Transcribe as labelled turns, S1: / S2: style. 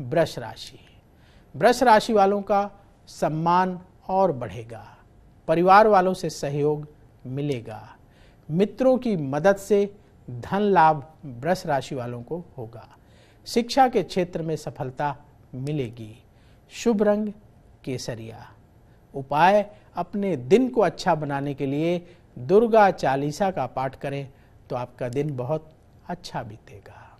S1: वृष राशि वृष राशि वालों का सम्मान और बढ़ेगा परिवार वालों से सहयोग मिलेगा मित्रों की मदद से धन लाभ वृष राशि वालों को होगा शिक्षा के क्षेत्र में सफलता मिलेगी शुभ रंग केसरिया उपाय अपने दिन को अच्छा बनाने के लिए दुर्गा चालीसा का पाठ करें तो आपका दिन बहुत अच्छा बीतेगा